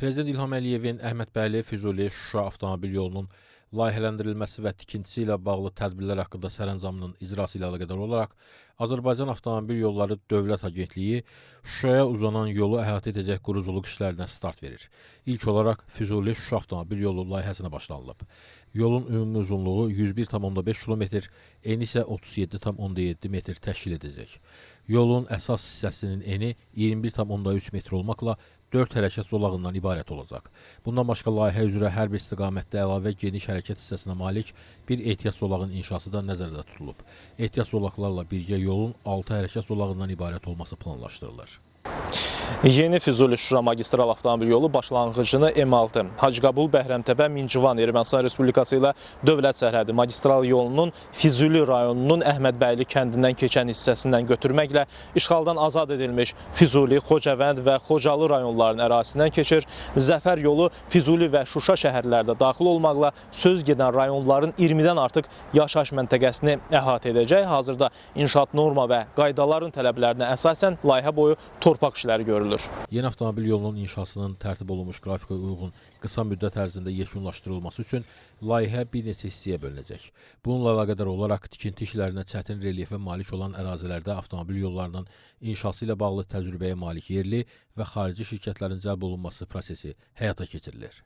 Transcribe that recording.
Prezident İlham Əliyevin Əhmədbəli Füzuli Şuşa avtomobil yolunun layihələndirilməsi və tikintisi ilə bağlı tədbirlər haqqında sərəncamının icrası ilə əlaqədar olaraq Azərbaycan Avtomobil Yolları Dövlət Agentliyi Şuşaya uzanan yolu əhatə edəcək quruculuq işlərinə start verir. İlk olaraq Füzuli-Şuşa avtomobil yolu layihəsinə başlanılıb. Yolun ümumi uzunluğu 101,5 km, eni isə 37,7 metr təşkil edəcək. Yolun əsas hissəsinin eni 21,3 metr olmaqla 4 hərəkət zolağından ibarət olacaq. Bundan başqa layihə üzrə hər bir istiqamətdə əlavə geniş hərəkət hissəsinə malik bir ehtiyat zolağın inşası da nəzərdə tutulub. Ehtiyat zolaqlarla birgə yol yolun altı hərəkət zolağından ibarət olması planlaşdırılır. Yeni Füzuli-Şura magistral avtomobil yolu başlanğıcını M6, Hacıqabul, Bəhrəmtəpə, Mincivan, Ermənistan Respublikası ilə dövlət sərhədi magistral yolunun Füzuli rayonunun Əhmədbəyli kəndindən keçən hissəsindən götürməklə işğaldan azad edilmiş Füzuli, Xocavənd və Xocalı rayonlarının ərazisindən keçir. Zəfər yolu Füzuli və Şuşa şəhərlərdə daxil olmaqla söz gedən rayonların 20-dən artıq yaşayış məntəqəsini əhatə edəcək. Hazırda inşaat norma və qaydaların tələblərinə əsasən layihə boyu torpaq uşaq işləri görülür. Yeni avtomobil yolunun inşasının tərtib olunmuş qrafikə uyğun qısa müddət ərzində yekunlaşdırılması üçün layihə bir neçə hissəyə bölünəcək. Bununla əlaqədar olaraq tikinti işlərinə çətin relyefə malik olan ərazilərdə avtomobil yollarının inşası ilə bağlı təcrübəyə malik yerli və xarici şirkətlərin cəlb olunması prosesi həyata keçirilir.